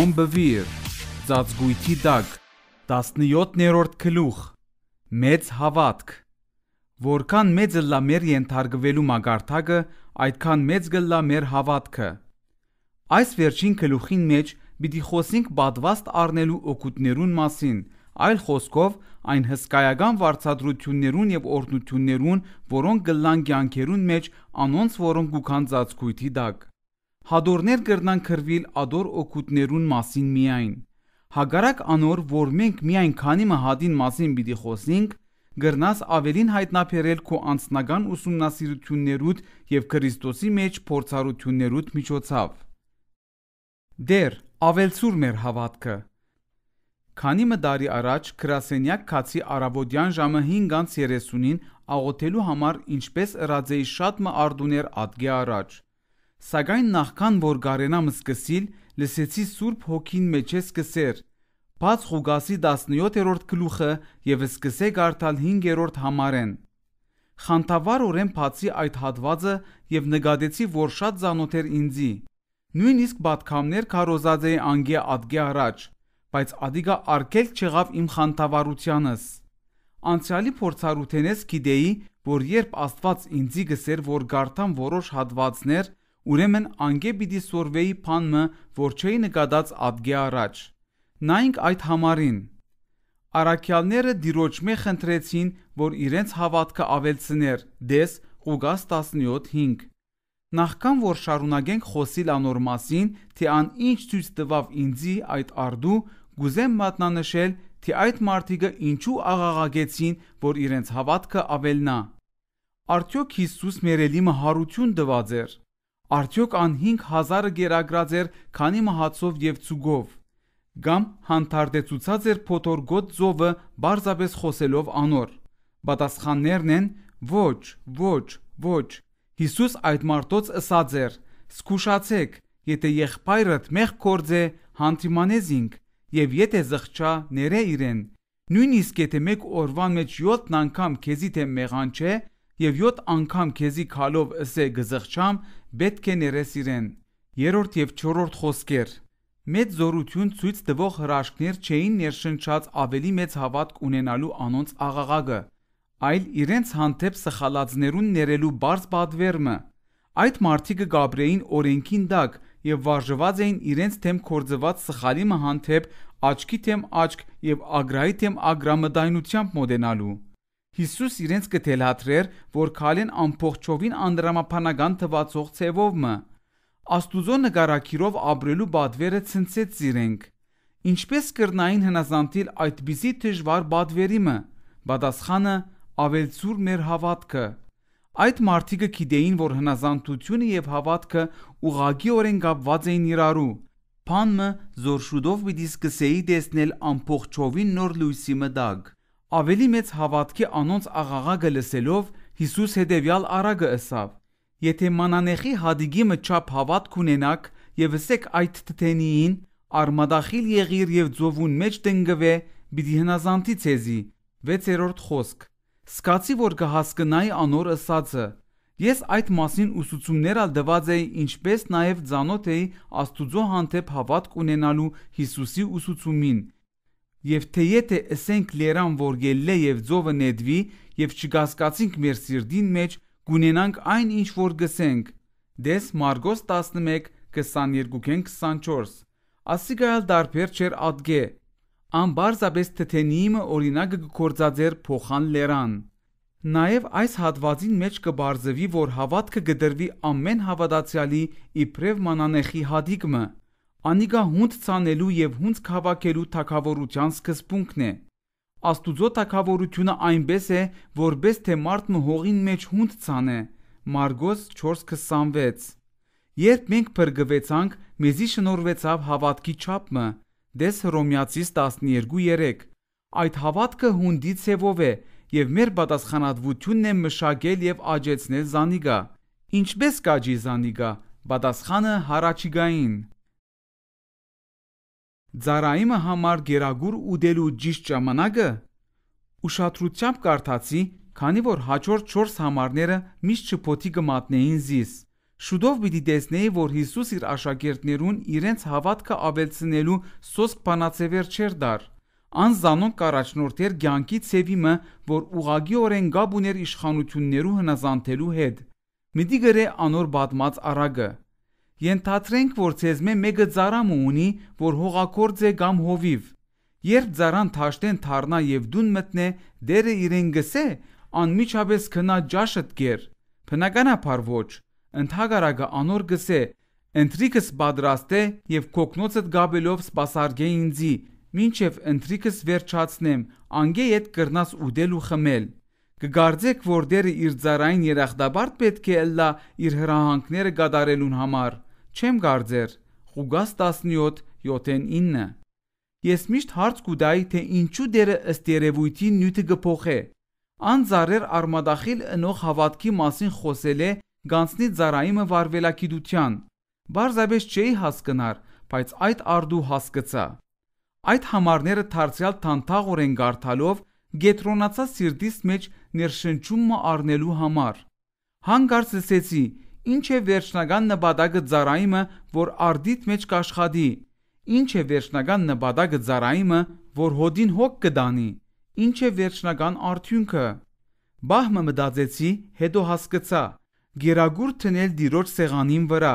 Նոմբվիր, ծածկույթի տակ, 17-րդ գլուխ, մեծ հավատք։ Որքան մեծ լա մեր ենթարկվելու մագարտակը, այդքան մեծ գլա մեր հավատքը։ Այս վերջին գլուխին մեջ պիտի խոսենք բադվաստ առնելու օգուտներուն մասին, այլ խոսքով այն հսկայական վարչադրություններուն եւ օրդություններուն, որոնք գլան կյանքերուն մեջ անոնց որոնք ու քան ծածկույթի դակ։ Հադորներ կրնան քրվիլ ադոր օգուտներուն մասին միայն։ Հագարակ անոր, որ մենք միայն քանի մահադին մասին պիտի խոսենք, գրնաս ավելին հայտնաբերել քո անձնական ուսումնասիրություններուդ եւ Քրիստոսի մեջ փորձառություններուդ միջոցով։ Դեր ավելցուր մեր հավատքը։ Քանի մդարի առաջ Կրասենյակ քացի արավոդյան ժամը 5:30-ին աղոթելու համար ինչպես ռաձեի շատ մը արդուներ ադգի առաջ Սակայն նախքան որ Գարենամ սկսիլ, լսեցի Սուրբ Հոգին մեջ է սկսեր։ Բաց Ղուկասի 17-րդ գլուխը եւ սկսե կարդալ 5-րդ համարեն։ Խանթավար օրեն բացի այդ հատվածը եւ նկատեցի, որ շատ ծանոթ էր ինձի։ Նույնիսկ բատկամներ քարոզած էի անգե ադգի առաջ, բայց ադիգա արկել չեղավ իմ խանթավարությանս։ Անցյալի փորձառութենես գիտեի, որ երբ Աստված ինձի գսեր, որ գարտամ որոշ հատվածներ, Ուրեմն անգե պիտի սորվեի փանմը, որ չէի նկատած ադգե առաջ։ Նայինք այդ համարին։ Արաքյալները դիրոջ մե խնդրեցին, որ իրենց հավատքը ավելցներ։ Դես Ղուգաս 17:5։ Նախքան որ շարունակենք խոսիլ անոր մասին, թե ան ինչ ցույց տվավ ինձի այդ արդու, գուզեմ մատնանշել, թե այդ մարդիկը ինչու աղաղակեցին, որ իրենց հավատքը ավելնա։ Արդյոք Հիսուս մերելի մհարություն տված էր։ Արդյոք ան 5000-ը գերագրած էր քանի մահացով եւ ցուգով կամ հանդարտեցուցած էր փոթորգոտ ծովը բարձապես խոսելով անոր։ Պատասխաններն են ոչ, ոչ, ոչ։ Հիսուս այդ մարդոց ըսած էր. Սկուշացեք, եթե եղբայրդ մեղ կործե, հանդիմանեզինք, եւ եթե զղջա ներե իրեն։ Նույնիսկ եթե մեկ օրվան մեջ 7 անգամ քեզի թե մեղան չէ, եւ 7 անգամ քեզի քալով ըսե գզղճամ պետք է ներես իրեն։ Երրորդ եւ չորրորդ խոսքեր Մեծ զորություն ցույց տվող հրաշքներ չէին ներշնչած ավելի մեծ հավատք ունենալու անոնց աղաղակը, այլ իրենց հանդեպ սխալածներուն ներելու բարձ պատվերմը։ Այդ մարդիկը Գաբրեին օրենքին դակ եւ վարժված էին իրենց թեմ կորձված սխալի մհանդեպ աչքի թեմ աչք եւ ագրայի թեմ ագրամդայնությամբ մոդենալու։ Հիսուս իրենց կթելհատրեր, որ քալեն ամբողջովին անդրամապանական թվացող ցևով մը։ Աստուծո նկարակիրով ապրելու բադվերը ցնցեց իրենք։ Ինչպես կրնային հնազանդիլ այդպիսի դժվար բադվերի մը։ Պատասխանը ավելցուր մեր հավատքը։ Այդ մարդիկը գիտեին, որ հնազանդությունը եւ հավատքը ուղագիորեն կապված էին իրարու։ Փանը զորշուդով պիտի սկսեի տեսնել ամբողջովին նոր լույսի մտակ։ Ավելի մեծ հավատքի անոնց աղաղակը լսելով Հիսուս հետևյալ արագը ասավ. Եթե մանանեխի հադիգի մճապ հավատք ունենաք եւ ըսեք այդ թթենիին արմադախիլ եղիր եւ ծովուն մեջ տնգվե՝ պիտի հնազանդի ցեզի 6-րդ խոսք սկացի որ կհասկնայի անոր ըսածը ես այդ մասին ուսուցումներ ալ դված էի ինչպես նաև ցանոթ էի աստուծո հանդեպ հավատք ունենալու Հիսուսի ուսուցումին Եվ թե եթե ասենք լերան որ գելլե եւ ծովը նետվի եւ չգասկացինք մեր սիրտին մեջ, կունենանք այն ինչ որ գսենք։ Դես Մարգոս 11:22-ին 24։ Ասիգալ դարբեր չեր ադգե։ Անբարզապես թեթենիմը օրինակը գործածեր փոխան լերան։ Նաև այս հատվածին մեջ կբարձվի, որ հավատքը գդրվի ամեն հավատացյալի իբրև մանանեխի հադիկմը։ Անիգա հունդ ցանելու եւ հունց հավաքելու թակավորության սկզբունքն է։ Աստուծո թակավորությունը այնպես է, որբես թե մարդն հողին մեջ հունդ ցանե։ Մարգոս 4:26։ Երբ մենք բրգվեցանք, մեզի շնորվեցավ հավատքի չափը։ Դես Հռոմեացիս 12:3։ Այդ հավատքը հունդի ցևով է եւ մեր պատասխանատվությունն է մշակել եւ աճեցնել զանիգա։ Ինչպես կաճի զանիգա, պատասխանը հարաճիգային Ձարայիմը համար գերագուր ուդելու ճիշտ ժամանակը ուշադրությամբ կարդացի, քանի որ հաջորդ 4 համարները միշտ չփոթի կմատնեին զիս։ Շուտով պիտի տեսնեի, որ Հիսուս իր աշակերտներուն իրենց հավատքը ավելցնելու սոսկ բանացևեր չէր դար։ Անզանոն կարաչնորդեր ցանկի ցևիմը, որ ուղագիորեն գաբուներ իշխանություններու հնազանդելու հետ։ Միտի գրե անոր բադմած արագը Ենթադրենք, որ ցեզմե մեկը ծառամ ունի, որ հողակործ է կամ հովիվ։ Երբ ծառան թաշտեն թառնա եւ դուն մտնե, դերը իրեն գսե, անմիջապես քնա ճաշդ գեր։ Բնականաբար ոչ։ Ընթագարակը անոր գսե, ընտրիկս պատրաստե եւ կոկնոցդ գաբելով սпасարգե ինձի, ինչեւ ընտրիկս վերջացնեմ, անգե ետ կրնաս ուդել ու խմել։ Կգարձեք, որ դերը իր ծառային երախտաբար պետք է լա իր հրահանգները գդարելուն համար։ Չեմ կարծեր Ղուկաս 17:7-9 Ես միշտ հարց կուտայի, թե ինչու դերը ըստ երևույթին նյութը գփոխե։ Անզարեր արմադախիլ ընող հավատքի մասին խոսել է գանցնի ծարայիմը վարվելակիդության։ Բարձաբես չէի հասկնար, բայց այդ արդու հասկացա։ Այդ համարները դարձյալ թանթաղորեն գարթալով գետրոնացած սիրտիս մեջ ներշնչումը առնելու համար։ Հանկարծ լսեցի Ինչ է վերջնական նպատակը ծառայիմը, որ արդիտ մեջ կաշխատի։ Ինչ է վերջնական նպատակը ծառայիմը, որ հոդին հոգ կդանի։ Ինչ է վերջնական արդյունքը։ Բահմը մտածեցի, հետո հասկացա։ Գերագուր տնել դիրոջ սեղանին վրա։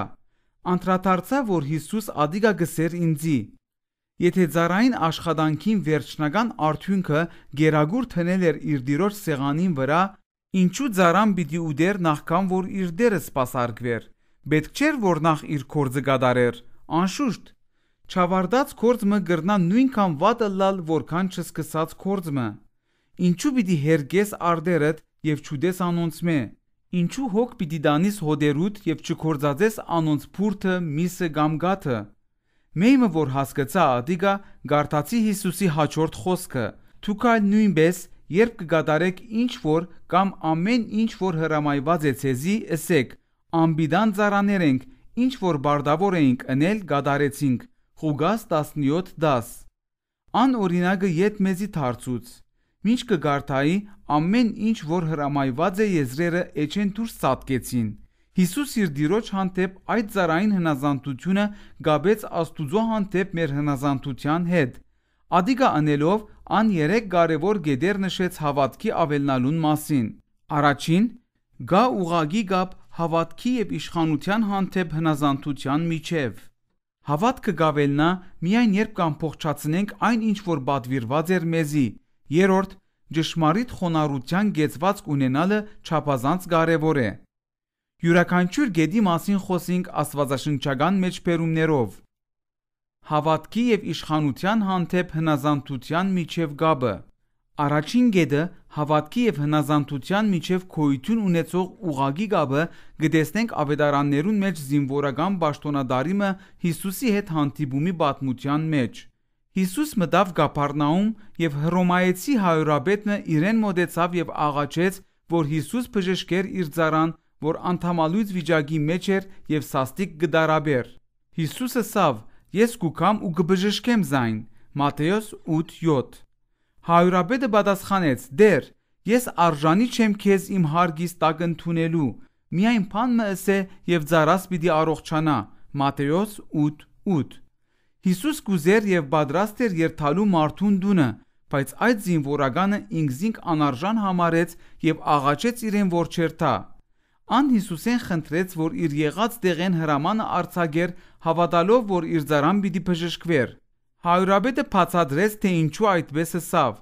Անդրադարձա, որ Հիսուս ադիգա գսեր ինձի։ Եթե ծառային աշխատանքին վերջնական արդյունքը գերագուր տնել էր իր դիրոջ սեղանին վրա, Ինչու ծարան պիտի ուդեր նախքան որ իր դերը սпасարկվեր։ Պետք չէր որ նախ իր կորձը գադարեր։ Անշուշտ Չավարդած կորձը գրնա նույնքան վատը լալ որքան չսկսած կորձը։ Ինչու պիտի հերգես արդերդ եւ ճուդես անոնցմե։ Ինչու հոգ պիտի դանիս հոդերուտ եւ չկորձածես անոնց փուրթը միսը կամ գաթը։ Մեմը որ հասկացա ադիգա գարտացի Հիսուսի հաջորդ խոսքը, թուքալ նույնպես երբ կգատարեք ինչ որ կամ ամեն ինչ որ հրամայված է ցեզի, ասեք. «Անբիդան ծառաներ ենք, ինչ որ բարդավոր էինք ընել, գադարեցինք»։ Խուգաս 17:10։ Ան օրինակը յետ մեզի դարձուց։ Մինչ կգարթայի ամեն ինչ որ հրամայված է եզրերը էջեն դուրս ծածկեցին։ Հիսուս իր դիրոջ հանդեպ այդ ծառային հնազանդությունը գաբեց Աստուծո հանդեպ մեր հնազանդության հետ։ Ադիգա անելով ան երեք կարևոր գեդեր նշեց հավատքի ավելնալուն մասին։ Առաջին՝ գա ուղագի գապ հավատքի եւ իշխանության հանդեպ հնազանդության միջև։ Հավատքը գավելնա միայն երբ կամփոխացնենք այն ինչ որ բադվիրված էր մեզի։ Երրորդ՝ ճշմարիտ խոնարհության գեցվածք ունենալը չափազանց կարևոր է։ Յուրաքանչյուր գեդի մասին խոսենք աստվածաշնչական մեջբերումներով հավատքի եւ իշխանության հանդեպ հնազանդության միջև գաբը։ Առաջին գեդը հավատքի եւ հնազանդության միջև քոյություն ունեցող ուղագի գաբը գտեսնենք ավետարաններուն մեջ զինվորական ճշտոնադարիմը Հիսուսի հետ հանդիպումի պատմության մեջ։ Հիսուս մտավ Գապարնաում եւ հռոմայեցի հայրաբեդը իրեն մոտեցավ եւ աղաչեց, որ Հիսուս բժշկեր իր ցարան, որ անթամալույց վիճակի մեջ էր եւ սաստիկ գդարաբեր։ Հիսուսը սավ Ես կուկամ ու կբժշկեմ զայն։ Մատթեոս 8:7 Հայրաբեդը պատասխանեց. Դեր ես արժանի չեմ քեզ իմ հարգից տակ ընդունելու։ Միայն փանը ըսե եւ ծառաս պիտի առողջանա։ Մատթեոս 8:8 Հիսուս գուզեր եւ պատրաստ էր երթալու մարդուն դունը, բայց այդ զինվորականը ինքզինք անարժան համարեց եւ աղաչեց իրեն որ չերթա։ Ան Հիսուսեն խնդրեց, որ իր եղած տեղեն հրամանը արցագեր, հավատալով, որ իր ծարան պիտի բժշկվեր։ Հայրաբետը բացատրեց, թե ինչու այդպես հսավ,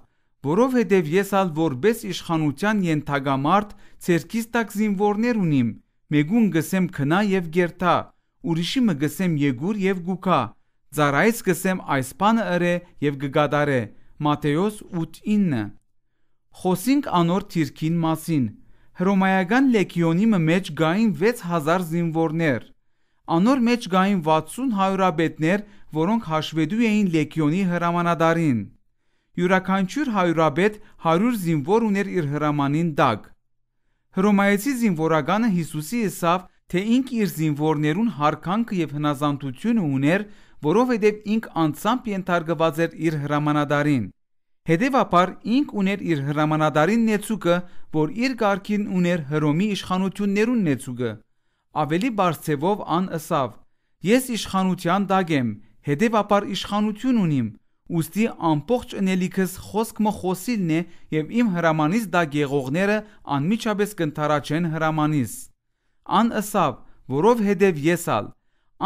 որովհետև ես ալ որպես իշխանության ենթագամարտ ցերկից տակ զինվորներ ունիմ։ Մեգուն գսեմ քնա եւ գերտա, ուրիշի մը գսեմ եգուր եւ գուկա։ Ծարայից գսեմ այս բանը ըրե եւ գգադարե։ Մատթեոս 8:9 Խոսինք անոր Թիրքին մասին, Հռոմայական լեգիոնի մեջ գային 6000 զինվորներ։ Անոր մեջ գային 60 հայրաբետներ, որոնք հաշվետու էին լեգիոնի հրամանատարին։ Յուրաքանչյուր հայրաբետ 100 զինվոր ուներ իր հրամանին տակ։ Հռոմայացի զինվորականը Հիսուսի եսավ, թե ինք իր զինվորներուն հարկանք եւ հնազանդություն ուներ, որովհետեւ ինք անցամբ ենթարկված էր իր հրամանատարին։ Հետևաբար ինք ուներ իր հրամանատարին Նեցուկը, որ իր կարգին ուներ Հռոմի իշխանություններուն Նեցուկը։ Ավելի բարձ ձևով ան ասավ. Ես իշխանության տակ եմ, հետևաբար իշխանություն ունիմ։ Ոստի ամբողջ ընելիքս խոսք մը խոսիլն է եւ իմ հրամանից տակ եղողները անմիջապես կընթարաչեն հրամանից։ Ան ասավ, որով հետև եսալ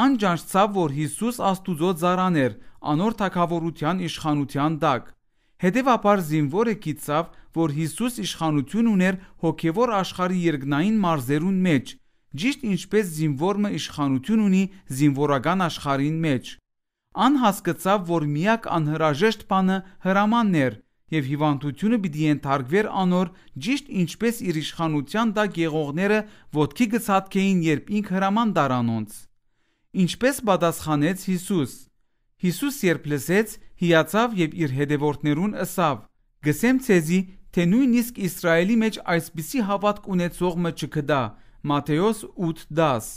անջանցավ, որ Հիսուս Աստուծո ծառան էր անոր թակավորության իշխանության տակ։ Հետևաբար զինվորը գիծավ, որ Հիսուս իշխանություն ուներ հոգևոր աշխարհի երկնային մարզերուն մեջ, ճիշտ ինչպես զինվորը իշխանություն ունի զինվորական աշխարհին մեջ։ Ան հասկացավ, որ միակ անհրաժեշտ բանը հրամանն էր, եւ հիվանդությունը պիտի ենթարկվեր անոր, ճիշտ ինչպես իր իշխանության տակ եղողները ոդքի գցածքեին, երբ ինք հրաման դարանոնց։ Ինչպես պատասխանեց Հիսուս։ Հիսուս երբ լսեց հիացավ եւ իր հետևորդներուն ասավ. «Գսեմ ցեզի, թե նույնիսկ Իսրայելի մեջ այսպիսի հավատք ունեցող մը չկդա»։ Մատթեոս 8:10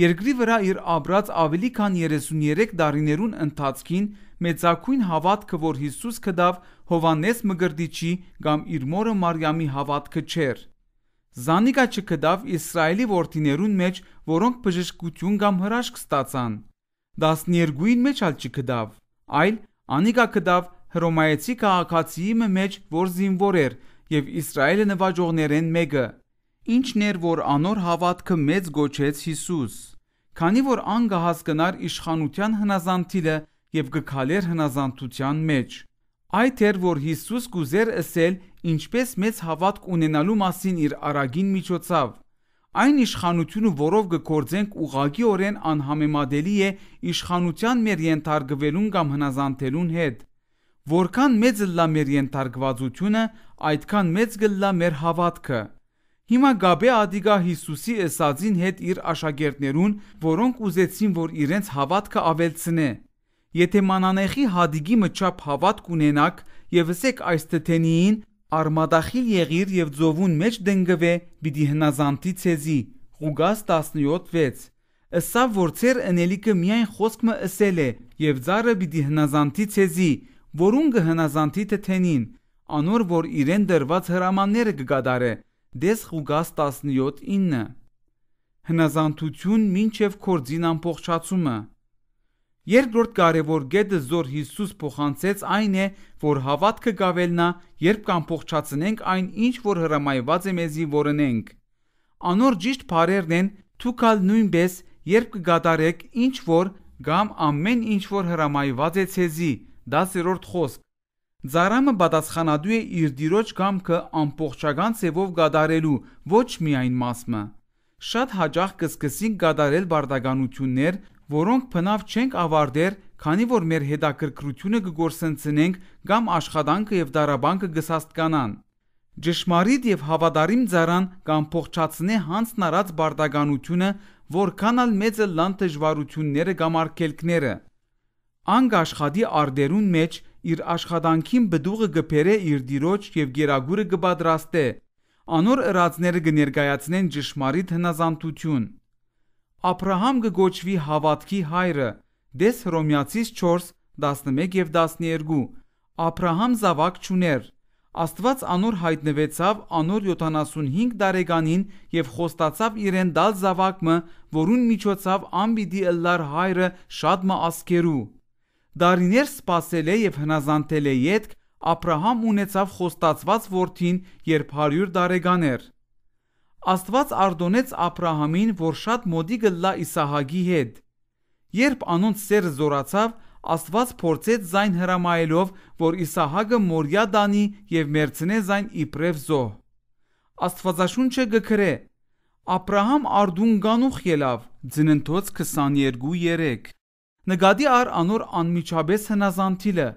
Երկրի վրա իր ապրած ավելի քան 33 դարիներուն ընթացքին մեծակույն հավատքը, որ Հիսուս կդավ Հովանես Մգրդիչի կամ իր մորը Մարիամի հավատքը չէր։ Զանիկա չկդավ Իսրայելի որդիներուն մեջ, որոնք բժշկություն կամ հրաշք ստացան։ 12-ին մեջ ալ չկդավ, այլ Անիկա գտավ հռոմայեցի քաղաքացիի մեջ, որ զինվոր էր եւ Իսրայելը նվաճողներեն մեկը։ Ինչն էր, որ անոր հավատքը մեծ գոչեց Հիսուս։ Քանի որ ան գահասկնար իշխանության հնազանդիլը եւ գկալեր հնազանդության մեջ։ Այդ էր, որ Հիսուս գուզեր ասել, ինչպես մեծ հավատք ունենալու մասին իր արագին միջոցով։ Այն իշխանությունը, որով գործենք, ուղղակիորեն անհամեմատելի է իշխանության մեր ենթարկվելուն կամ հնազանդվելուն հետ։ Որքան մեծ լա մեր ենթարկվածությունը, այդքան մեծ գլա մեր հավատքը։ Հիմա Գաբե Ադիգա Հիսուսի եսածին հետ իր աշակերտներուն, որոնք ուզեցին, որ իրենց հավատքը ավելցնե։ Եթե մանանեխի հադիգի մճապ հավատք ունենակ, եւսեք այս թթենիին Արմադախի եղիր եւ ծովուն մեջ դնգվե՝ բիդի հնազանտի ցեզի։ Ղուգաս 17:6 Ըսա որցեր ընելիկը միայն խոսքը ըսել է եւ ծառը բիդի հնազանտի ցեզի, որուն կհնազանտի թթենին, անոր որ իրեն դրված հրամանները կգադարե։ Դես Ղուգաս 17:9 Հնազանդություն մինչև կորձին ամբողջացումը Երկրորդ կարևոր գետը զոր Հիսուս փոխանցեց այն է, որ հավատքը գավելնա, երբ կամփոխչացնենք այն, ինչ որ հրամայված է մեզի որոնենք։ Անոր ճիշտ բարերն են թուքալ նույնպես, երբ կգադարեք ինչ որ կամ ամեն ինչ որ հրամայված է ցեզի, 10-րդ խոսք։ Զարամը պատասխանատու է իր դիրոջ կամքը ամբողջական ցևով գադարելու, ոչ միայն մասը։ Շատ հաջող կսկսին գադարել բարդականություններ, որոնք բնավ չենք ավարտեր, քանի որ մեր հետաքրքրությունը կգործընծնենք կամ աշխատանքը եւ դարաբանքը կհասկանան։ Ճշմարիտ եւ հավատարիմ ծառան կամ փողջացնե հանցն առած բարդականությունը, որքանալ մեծ է լան դժվարությունները կամ արգելքները։ Անգաշխատի արդերուն մեջ իր աշխատանքին բդուղը գբերե իր դիրոջ եւ գերագուրը կպատրաստե։ Անոր ըրածները կներկայացնեն ճշմարիտ հնազանդություն։ Աբրահամ կգոչվի հավատքի հայրը։ Դես Հռոմեացիս 4:11 եւ 12։ Աբրահամ զավակ չուներ։ Աստված անոր հայտնվեցավ անոր 75 տարեկանին եւ խոստացավ իրեն դալ զավակը, որուն միջոցով ամբիդի ըլլար հայրը շատ մը ասկերու։ Դարիներ սпасել է եւ հնազանդել է յետք Աբրահամ ունեցավ խոստացված որդին, երբ 100 տարեկան էր։ Աստված արդոնեց Աբրահամին, որ շատ մոդիգը լա Իսահակի հետ։ Երբ անոնց սերը զորացավ, Աստված փորձեց զայն հրամայելով, որ Իսահակը մորյա դանի եւ մերցնե զայն իբրև զոհ։ Աստվածաշունչը գկրե. Աբրահամ արդուն գանուխ ելավ, ծննդոց 22:3։ Նկատի առ անոր անմիջապես հնազանդիլը։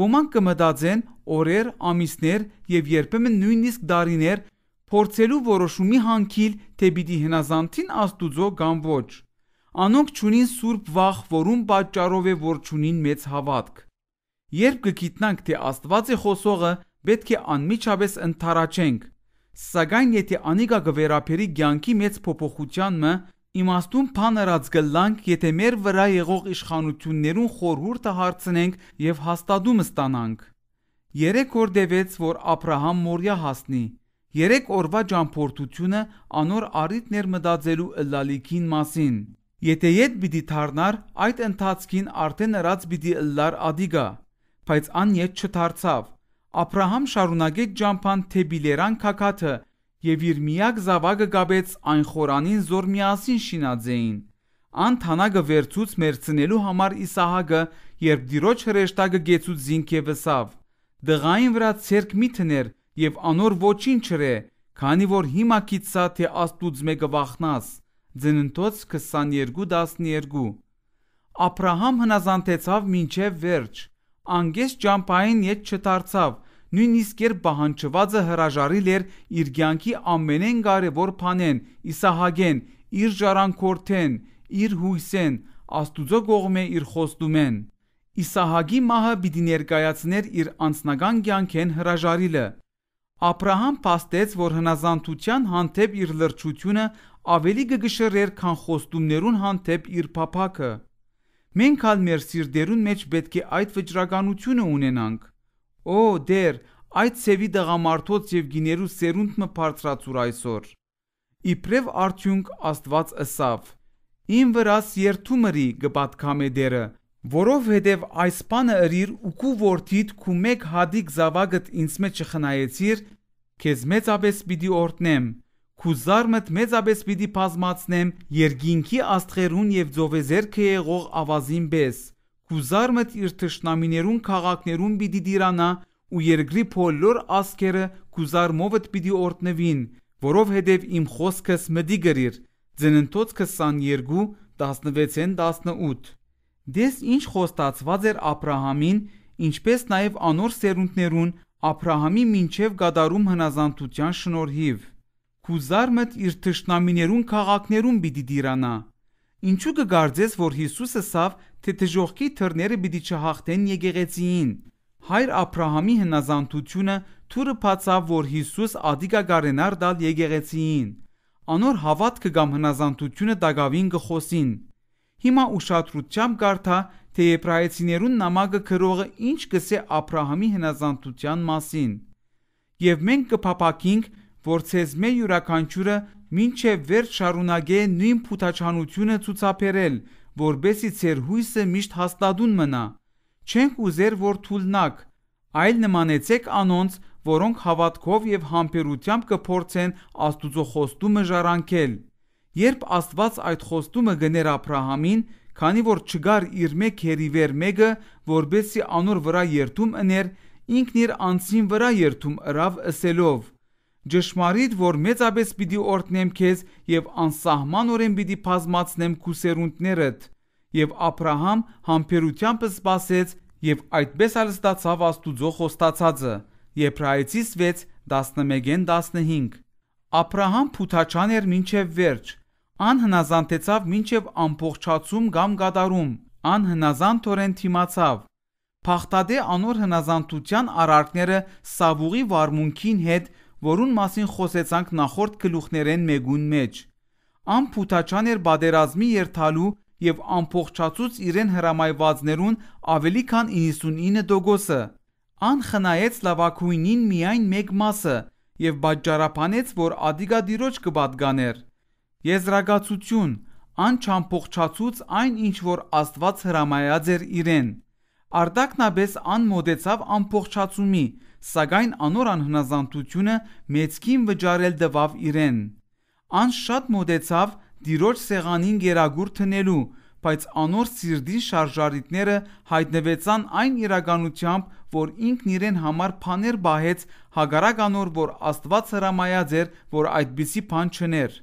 Ոմանք կմտածեն օրեր, ամիսներ եւ երբեմն նույնիսկ դարիներ, փորձելու որոշումի հանքիլ, թե պիտի հնազանդին Աստուծո կամ ոչ։ Անոնք ճունին սուրբ վախ, որում պատճառով է որ ճունին մեծ հավատք։ Երբ կգիտնանք, թե Աստված է խոսողը, պետք է անմիջապես ընթարաչենք։ Սակայն եթե անիկա գվերապերի ցանկի մեծ փոփոխությանը Իմաստուն փանարած գլանք, եթե մեր վրա եղող իշխանություններուն խորհուրդը հարցնենք եւ հաստատում ստանանք։ Երեք օր դևեց, որ Աբրահամ Մորիա հասնի, Երեք օրվա ճամփորդությունը անոր առիթ ներմտածելու ըլլալիքին մասին։ Եթե իդ պիտի դառնար, այդ ընթացքին արդեն նրանց պիտի ըլլար ադիգա, բայց ան իդ չդարձավ։ Աբ รา համ շարունակեց ճամփան Թեբիլերան քակաթը եւ իր միակ զավակը գաբեց այն խորանին զոր միասին շինաձեին։ Ան թանակը վերցուց մերցնելու համար Իսահակը, երբ դիրոջ հրեշտակը գեցուց զինք եւսավ, դղային վրա ցերկ մի թներ, եւ անոր ոչինչ չրե, քանի որ հիմա քիծա թե աստուծո մեկը վախնաս։ Ձնընթոց 22:12 Աբրահամ հնազանդեցավ մինչև վերջ։ Անգես ճամփային յետ չդարձավ, նույնիսկ երբ բահանջվածը հրաժարիլ էր իր ցանկի ամենեն կարևոր բանեն՝ Իսահագեն, իր ժառանգորդեն, իր հույսեն, Աստուծո կողմէ իր խոստումեն։ Իսահագի մահը պիտի ներկայացներ իր անձնական ցանկեն հրաժարիլը, Աբրահամ փաստեց, որ հնազանդության հանդեպ իր լրջությունը ավելի կգշռեր, քան խոստումներուն հանդեպ իր փափակը։ Մենք հալ մեր սիրտերուն մեջ պետք է այդ վճռականությունը ունենանք։ Օ, դեր, այդ ծևի դղամարթոց եւ գիներու սերունդը բարձրացուր այսօր։ Իբրև արդյունք Աստված ըսավ։ Ին վրա սերտումըրի գպատքամե դերը Որովհետև այս բանը ըրիր ուկու որդիդ քու մեկ հադիկ զավագդ ինձ մեջ չխնայեցիր, քեզ մեծապես պիտի օրտնեմ, քու զարմդ մեծապես պիտի բազմացնեմ երկինքի աստղերուն եւ ծովեզերքը եղող ավազին պես, քու զարմդ իր ճշնամիներուն քաղաքներուն պիտի դիրանա ու երկրի փոլոր ասկերը քու զարմովդ պիտի օրտնվին, որովհետև իմ խոսքս մդի գրիր, ծննդոց 22 16-ն 18 Դես ինչ խոստացված էր Աբ รา համին, ինչպես նաև անոր սերունդներուն Աբ รา համի մինչև գադարում հնազանդության շնորհիվ։ Խուզարմդ իր ճշնամիներուն քաղաքներուն պիտի դիրանա։ Ինչու կգարձես, որ Հիսուսը սավ թե դժողքի թռները պիտի չհաղթեն եկեղեցիին։ Հայր Աբ รา համի հնազանդությունը թուրը փացավ, որ Հիսուս ադիկա գարենար դալ եկեղեցիին։ Անոր հավատքը կամ հնազանդությունը դակավին գխոսին։ Հիմա ուշադրությամբ կարդա, թե եբրայեցիներուն նամակը գրողը ինչ գսե Աբրահամի հնազանդության մասին։ Եվ մենք կփապակինք, որ ցեզմե յուրաքանչյուրը մինչև վերջ շարունակե նույն փութաչանությունը ցուցաբերել, որբեսի ցեր հույսը միշտ հաստատուն մնա։ Չենք ուզեր որ թուլնակ, այլ նմանեցեք անոնց, որոնք հավատքով եւ համբերությամբ կփորձեն Աստուծո խոստումը ժառանգել։ Երբ Աստված այդ խոստումը գներ Աբրահամին, քանի որ չգար իր մեկ հերի վեր մեկը, որբեսի անոր վրա երթում ըներ, ինքն իր անձին վրա երթում ըրավ ըսելով. Ճշմարիտ, որ մեծապես պիտի օրտնեմ քեզ եւ անսահմանորեն պիտի բազմացնեմ քու սերունդներդ։ Եվ Աբրահամ համբերությամբ սпасեց եւ այդպես ալ ստացավ Աստուծո խոստացածը։ Եբրայեցի 6:11-15 Աբրահամ փութաչան էր ոչ վերջ անհնազանդեցավ մինչև ամբողջացում կամ գադարում, անհնազանդորեն թիմացավ։ Փախտադե անոր հնազանդության արարքները Սավուղի վարմունքին հետ, որուն մասին խոսեցանք նախորդ գլուխներեն մեգուն մեջ։ Ամփութաչան էր բادرազմի երթալու եւ ամբողջացուց իրեն հրամայվածներուն ավելի քան 99%-ը։ Անխնայեց լավակույնին միայն մեկ մասը եւ բաճարապանեց, որ ադիգա դիրոջ կբատկաներ։ Եզրակացություն՝ անչամփոխչացուց այն ինչ որ Աստված հրամայած էր իրեն։ Արդարքնաբես անմոդեցավ ամփոխչացումի, սակայն անոր անհնազանդությունը մեծքին վճարել տվավ իրեն։ Ան շատ մոտեցավ Տիրոջ սեղանին գերագույն թնելու, բայց անոր սիրտի շարժառիթները հայտնվեցան այն իրականությամբ, որ ինքն իրեն համար փաներ բահեց հակառակ անոր, որ Աստված հրամայած էր, որ այդպիսի բան չներ։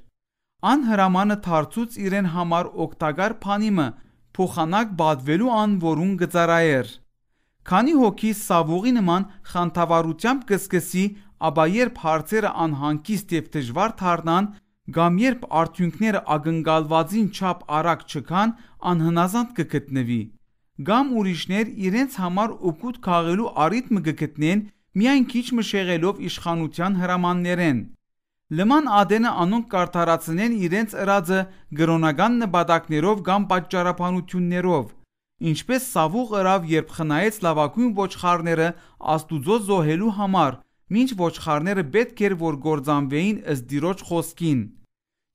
Անհրամանը թարցուց իրեն համար օգտակար փանիմը փոխանակ բադվելու ան որուն գծարայեր։ Քանի հոգի սավուղի նման խանդավառությամբ կսկսի, ապա երբ հարցերը անհանգիստ եւ դժվար դառնան, կամ երբ արդյունքները ակնկալվածին չափ արագ չկան, անհնազանդ կգտնվի։ Կամ ուրիշներ իրենց համար օգուտ քաղելու առիթ մը կգտնեն, միայն քիչ մշեղելով իշխանության հրամաններեն։ Լման ադենը անոնք կարդարացնեն իրենց ըրածը գրոնական նպատակներով կամ պատճառաբանություններով, ինչպես Սավուղ ըրավ, երբ խնայեց լավագույն ոչխարները Աստուծո զոհելու համար, մինչ ոչխարները պետք էր որ կործանվեին ըստ Տիրոջ խոսքին։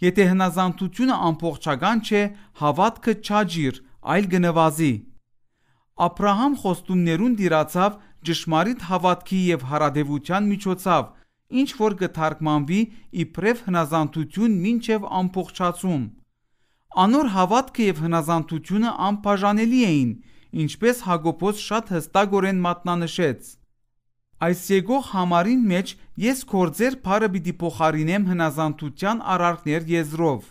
Եթե հնազանդությունը ամբողջական չէ, հավատքը չաջիր, այլ գնվազի։ Աբրահամ խոստումներուն դիրացավ ճշմարիտ հավատքի եւ հարադեվության միջոցով, ինչ որ կթարգմանվի իբրև հնազանդություն մինչև ամբողջացում։ Անոր հավատքը եւ հնազանդությունը անբաժանելի էին, ինչպես Հակոբոս շատ հստակորեն մատնանշեց։ Այս եկող համարին մեջ ես կորձեր բարը պիտի փոխարինեմ հնազանդության առարկներ եզրով։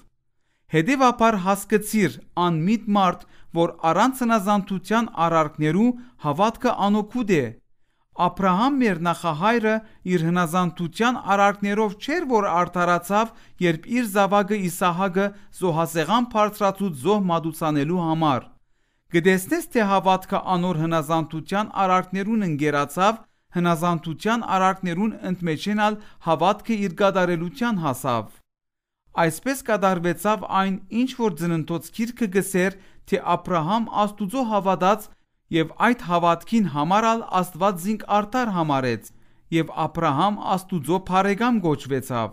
Հետևաբար հասկացիր անմիտ մարդ, որ առանց հնազանդության առարկներու հավատքը անօքուդ է, Աբրահամ մեր նախահայրը իր հնազանդության արարքներով չէր որ արդարացավ, երբ իր զավակը Իսահակը զոհասեղան բարձրացուց զոհ մատուցանելու համար։ Կտեսնես թե հավատքը անոր հնազանդության արարքներուն ընկերացավ, հնազանդության արարքներուն ընդմեջենալ հավատքը իր կատարելության հասավ։ Այսպես կատարվեցավ այն, ինչ որ ծննդոց գիրքը գսեր, թե Աբրահամ Աստուծո հավատաց եւ այդ հավատքին համարալ Աստված զինք արդար համարեց եւ Աբրահամ Աստուծո բարեկամ գոչվեցավ։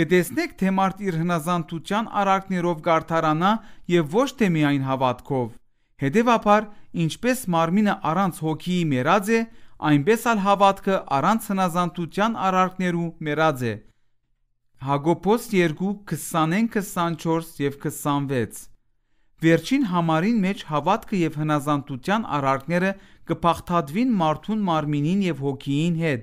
Կտեսնեք, թե մարդ իր հնազանդության արարքներով գարթարանա եւ ոչ թե միայն հավատքով։ Հետևաբար, ինչպես մարմինը առանց հոգիի մեռած է, այնպես էլ հավատքը առանց հնազանդության արարքներու մեռած է։ Հակոբոս 2:20-24 եւ 26 Վերջին համարին մեջ հավատքը եւ հնազանդության առարկները կփախտadvin մարդուն մարմինին եւ հոգիին հետ։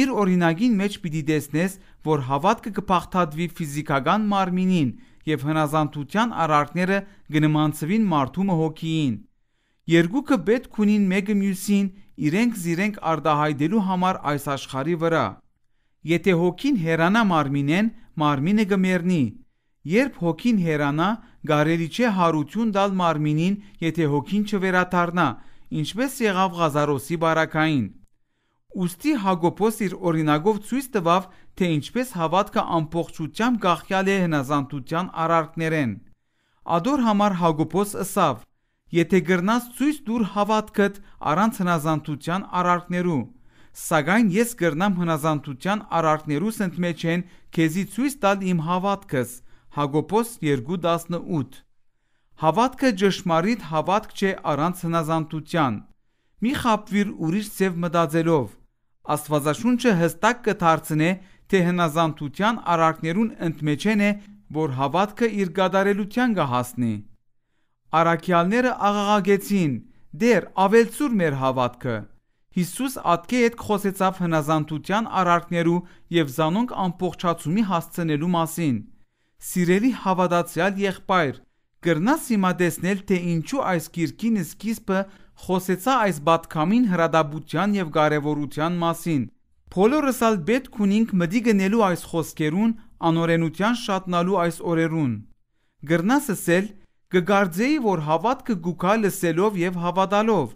Իր օրինագին մեջ պիտի տեսնես, որ հավատքը կփախտadvi ֆիզիկական մարմինին եւ հնազանդության առարկները գնմանցվին մարդումը հոգիին։ Երկուքը պետք ունին մեկը մյուսին իրենք զիրենք արդահայտելու համար այս աշխարի վրա։ Եթե հոգին հերանա մարմինեն, մարմինը գմեռնի, Երբ հոգին հեռանա, գարելի չէ հարություն տալ մարմինին, եթե հոգին չվերադառնա, ինչպես եղավ Ղազարոսի բարակային։ Ոստի Հակոբոս իր օրինակով ցույց տվավ, թե ինչպես հավատքը ամբողջությամբ գաղյալ է հնազանդության առարկներեն։ Ադոր համար Հակոբոս ասավ. Եթե գրնաս ցույց դուր հավատքդ առանց հնազանդության առարկներու, սակայն ես գրնամ հնազանդության առարկներու ընդ մեջ են քեզի ցույց տալ իմ հավատքս, Հակոբոս 2:18 Հավատքը ճշմարիտ հավատք չէ առանց հնազանդության։ Մի խապվիր ուրիշ ձև մտածելով։ Աստվածաշունչը հստակ կդարձնե, թե հնազանդության արարքներուն ընդմեջեն է, որ հավատքը իր գադարելության կհասնի։ Արաքյալները աղաղակեցին. «Դեր ավելցուր մեր հավատքը»։ Հիսուս ատքի հետ խոսեցավ հնազանդության արարքներու եւ զանոնք ամբողջացումի հասցնելու մասին։ Սիրելի հավատացյալ եղբայր, կրնաս հիմա տեսնել, թե ինչու այս գիրքին սկիզբը խոսեցա այս բատկամին հրադաբության եւ կարեւորության մասին։ Բոլորս ալ պետք ունենք մտի գնելու այս խոսքերուն անօրենության շատնալու այս օրերուն։ Գրնաս ասել, կգարձեի, որ հավատքը գուկա լսելով եւ հավատալով։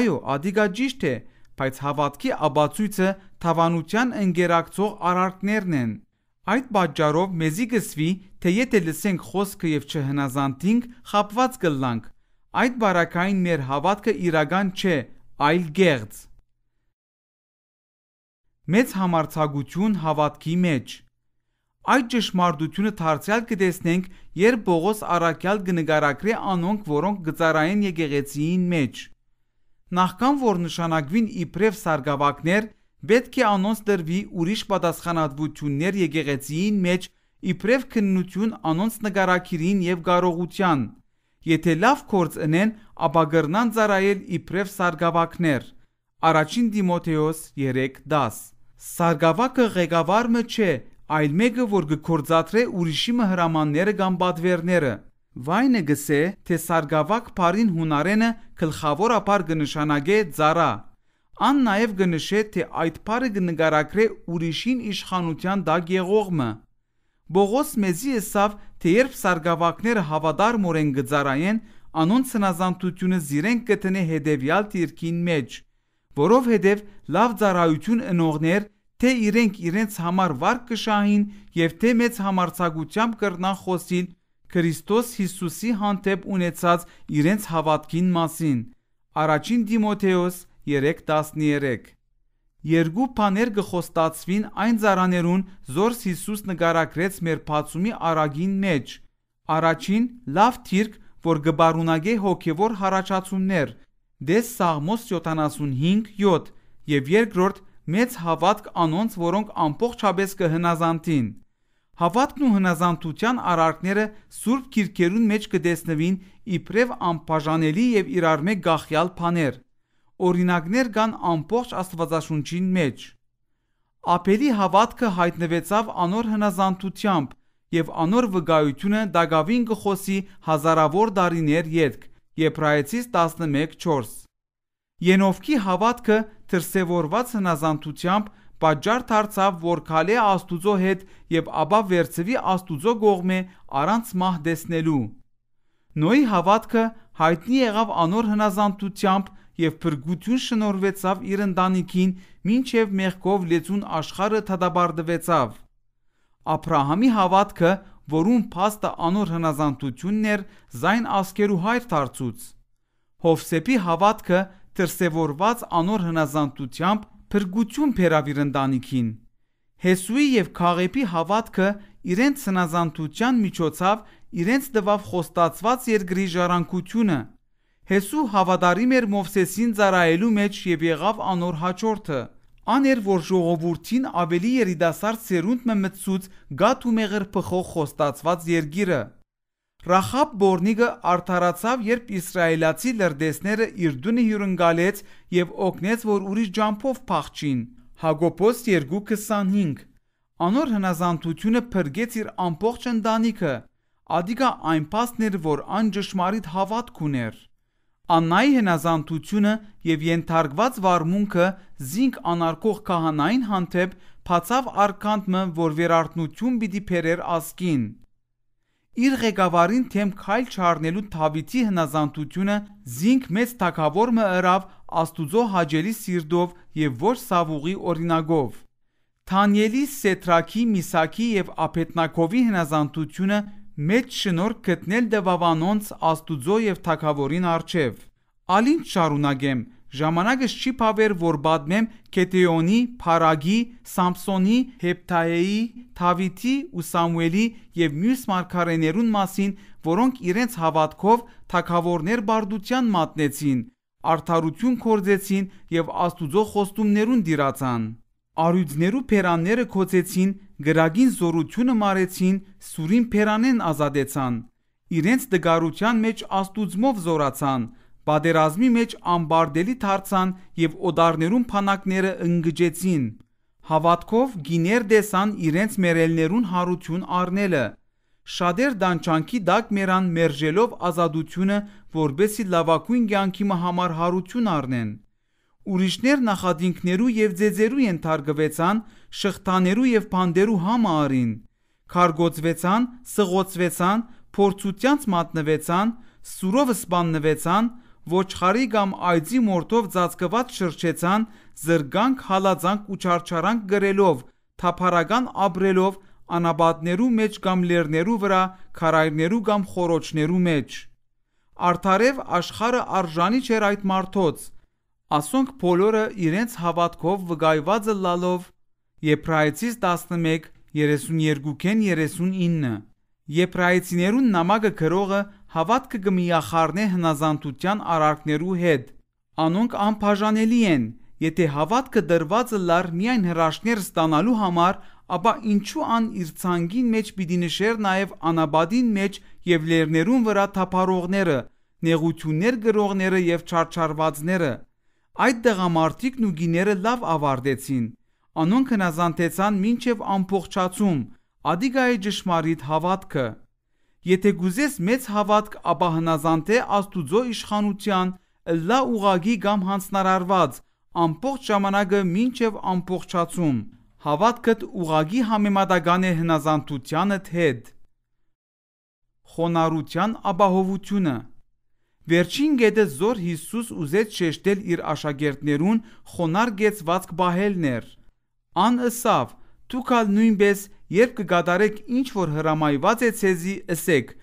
Այո, ադիգա ճիշտ է, բայց հավատքի աբացույցը թավանության ընկերակցող արարքներն են։ Այդ պատճառով մեզի գսվի, թե եթե լսենք խոսքը եւ չհնազանդվենք, խաբված կլանք։ Այդ բարակային մեր հավատքը իրական չէ, այլ գեղձ։ Մեծ համարձակություն հավատքի մեջ։ Այդ ճշմարտությունը դարձյալ կտեսնենք, երբ Պողոս Արաքյալ կնկարագրի անոնք, որոնք գծարային եկեղեցիին մեջ։ Նախքան որ նշանակվին իբրև սարգավակներ, պետք է անոնց դրվի ուրիշ պատասխանատվություններ եկեղեցիին մեջ իբրև քննություն անոնց նկարակիրին եւ կարողության։ Եթե լավ կորց ընեն, ապա կրնան ծարայել իբրև սարգավակներ։ Առաջին Դիմոթեոս 3:10։ Սարգավակը ղեկավարը չէ, այլ մեկը, որ կկործածրե ուրիշի հրամանները կամ պատվերները։ Վայնը գսե, թե սարգավակ բարին հունարենը գլխավոր ապար կնշանակե ծարա, Ան նաև գնշե, թե այդ բարը կնկարագրե ուրիշին իշխանության դակ եղողը։ Բողոս մեզի եսավ, թե երբ սարգավակները հավադար մորեն գծարայեն, անոնց հնազանդությունը զիրենք կտնե հետևյալ դիրքին մեջ, որով հետև լավ ծառայություն ընողներ թե իրենք իրենց համար վարկ կշահին եւ թե մեծ համարցակությամբ կրնան խոսին Քրիստոս Հիսուսի հանդեպ ունեցած իրենց հավատքին մասին։ Առաջին Դիմոթեոս 1:3 3:13 Երկու բաներ կխոստացվին այն ծառաներուն, զորս Հիսուս նկարագրեց մեր փացումի արագին մեջ։ Առաջին՝ լավ թիրք, որ գբարունագե հոգևոր հարաճացումներ, դես Սաղմոս 75:7 եւ երկրորդ՝ մեծ հավատք անոնց, որոնք ամբողջապես կհնազանդին։ Հավատքն ու հնազանդության արարքները Սուրբ Գիրքերուն մեջ կտեսնվին իբրև անբաժանելի եւ իրար մեկ գաղյալ բաներ օրինակներ կան ամբողջ Աստվածաշունչի մեջ։ Աբելի հավատքը հայտնվեցավ անոր հնազանդությամբ եւ անոր վկայությունը Դագավին գխոսի հազարավոր դարիներ յետք Եբրայեցիս 11:4 Ենովքի հավատքը դրսևորված հնազանդությամբ պատճառ դարձավ որ քալե Աստուծո հետ եւ ապա վերծվի Աստուծո գողմե առանց մահ դեսնելու Նոյի հավատքը հայտնի եղավ անոր հնազանդությամբ եւ փրկություն շնորվեցավ իր ընտանիքին, ինչև մեղքով լեցուն աշխարը թադաբարդվեցավ։ Աբրահամի հավատքը, որում փաստը անոր հնազանդությունն էր, զայն ասկերու հայր դարձուց։ Հովսեփի հավատքը դրսևորված անոր հնազանդությամբ փրկություն բերավ իր ընտանիքին։ Հեսուի եւ Քաղեփի հավատքը իրենց հնազանդության միջոցով իրենց տվավ խոստացված երկրի ժառանգությունը Հեսու հավատարիմ էր Մովսեսին ծառայելու մեջ եւ եղավ անոր հաջորդը։ Ան էր որ ժողովուրդին ավելի երիտասարդ սերունդ մը մտցուց գաթ ու մեղր փխող խոստացված երգիրը։ Ռախաբ Բորնիգը արդարացավ, երբ իսրայելացի լրդեսները իր դունը հյուրընկալեց եւ օգնեց, որ ուրիշ ջամփով փախչին։ Հակոբոս 2:25 Անոր հնազանդությունը փրկեց իր ամբողջ ընտանիքը։ Ադիկա այն փաստն էր, որ անջշմարիտ հավատք ուներ։ Աննայի հնազանդությունը եւ ենթարկված վարմունքը զինք անարգող քահանային հանդեպ փացավ արքանդմը, որ վերարտնություն պիտի փերեր ասկին։ Իր ղեկավարին թեմ քայլ չառնելու Թավիթի հնազանդությունը զինք մեծ թակավոր մը ըրավ Աստուծո հաջելի սիրտով եւ ոչ սավուղի օրինագով։ Թանիելի Սետրակի, Միսակի եւ Ափետնակովի հնազանդությունը մեծ շնորհ գտնել դավանոնց Աստուծո եւ Թագավորին արչև։ Ալին շարունակեմ, ժամանակս չի փավեր, որ բադմեմ Կետեոնի, Փարագի, Սամսոնի, Հեփթայեի, Դավիթի ու Սամուելի եւ մյուս մարգարեներուն մասին, որոնք իրենց հավատքով թագավորներ բարդության մատնեցին, արդարություն կործեցին եւ Աստուծո խոստումներուն դիրացան։ Արյուծներու փերանները կոծեցին, գրագին զորությունը մարեցին, սուրին փերանեն ազատեցան։ Իրենց դգարության մեջ աստուծմով զորացան, պատերազմի մեջ ամբարդելի դարձան եւ օդարներուն փանակները ընկճեցին։ Հավատքով գիներ դեսան իրենց մերելներուն հարություն առնելը։ Շադեր դանչանքի դակ մերան մերժելով ազատությունը, որբեսի լավագույն կյանքի համար հարություն առնեն։ Ուրիշներ նախադինքներու եւ ձեձերու ենթարկվեցան շղթաներու եւ բանդերու համարին, քարգոծվեցան, սղոցվեցան, փորձությանց մատնվեցան, սուրով սպաննվեցան, ոչխարի կամ այծի մորթով ծածկված շրջեցան, զրգանք, հալածանք ու չարչարանք գրելով, թափարական ապրելով անաբատներու մեջ կամ լեռներու վրա, քարայրներու կամ խորոչներու մեջ։ Արդարև աշխարը արժանի չեր այդ մարդոց, Ասոնք բոլորը իրենց հավատքով վկայված լալով Եբրայեցից 11:32-ին 39 Եբրայեցիներուն նամակը գրողը հավատքը գմիախառնե հնազանդության արարքներու հետ։ Անոնք անբաժանելի են, եթե հավատքը դրված լար միայն հրաշքներ ստանալու համար, ապա ինչու ան իր ցանկին մեջ պիտի նշեր նաև անաբադին մեջ եւ լերներուն վրա թափառողները, նեղություններ գրողները եւ չարչարվածները։ Այդ դեղամարտիկն ու գիները լավ ավարտեցին։ Անոնք հնազանդեցան մինչև ամբողջացում Ադիգայի ճշմարիտ հավատքը։ Եթե գուզես մեծ հավատք, ապա հնազանդե Աստուծո իշխանության լա ուղագի կամ հանձնարարված ամբողջ ժամանակը մինչև ամբողջացում։ Հավատքդ ուղագի համեմատական է հնազանդությանդ հետ։ Խոնարհության ապահովությունը Վերջին գետը զոր Հիսուս ուզեց շեշտել իր աշակերտներուն խոնար գեցվածք բահելներ։ Ան ըսավ, դուք ալ նույնպես երբ կգադարեք ինչ որ հրամայված է ցեզի ըսեք,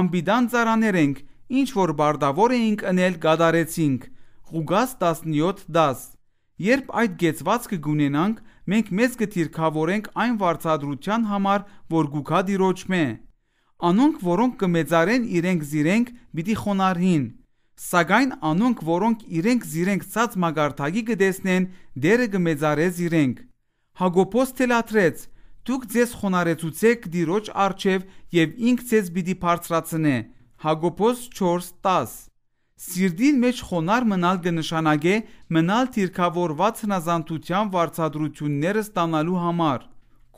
ամբիդան ծարաներ ենք, ինչ որ բարդավոր էինք ընել գադարեցինք։ Ղուգաս 17:10 Երբ այդ գեցվածքը գունենանք, մենք մեզ կթիրքավորենք այն վարծադրության համար, որ գուքա դիրոճ մե։ Անոնք, որոնք կմեծարեն իրենք զիրենք, պիտի խոնարհին, սակայն անոնք, որոնք իրենք զիրենք ցած մագարտակի կդեսնեն, դերը կմեծարե զիրենք։ Հակոբոս թելաթրեց. Դուք ձեզ խոնարեցուցեք Տիրոջ արչև եւ ինք ձեզ պիտի բարձրացնե։ Հակոբոս 4:10 Սիրդին մեջ խոնար մնալ կնշանակե մնալ թիրքավորված հնազանդության վարչադրությունները ստանալու համար։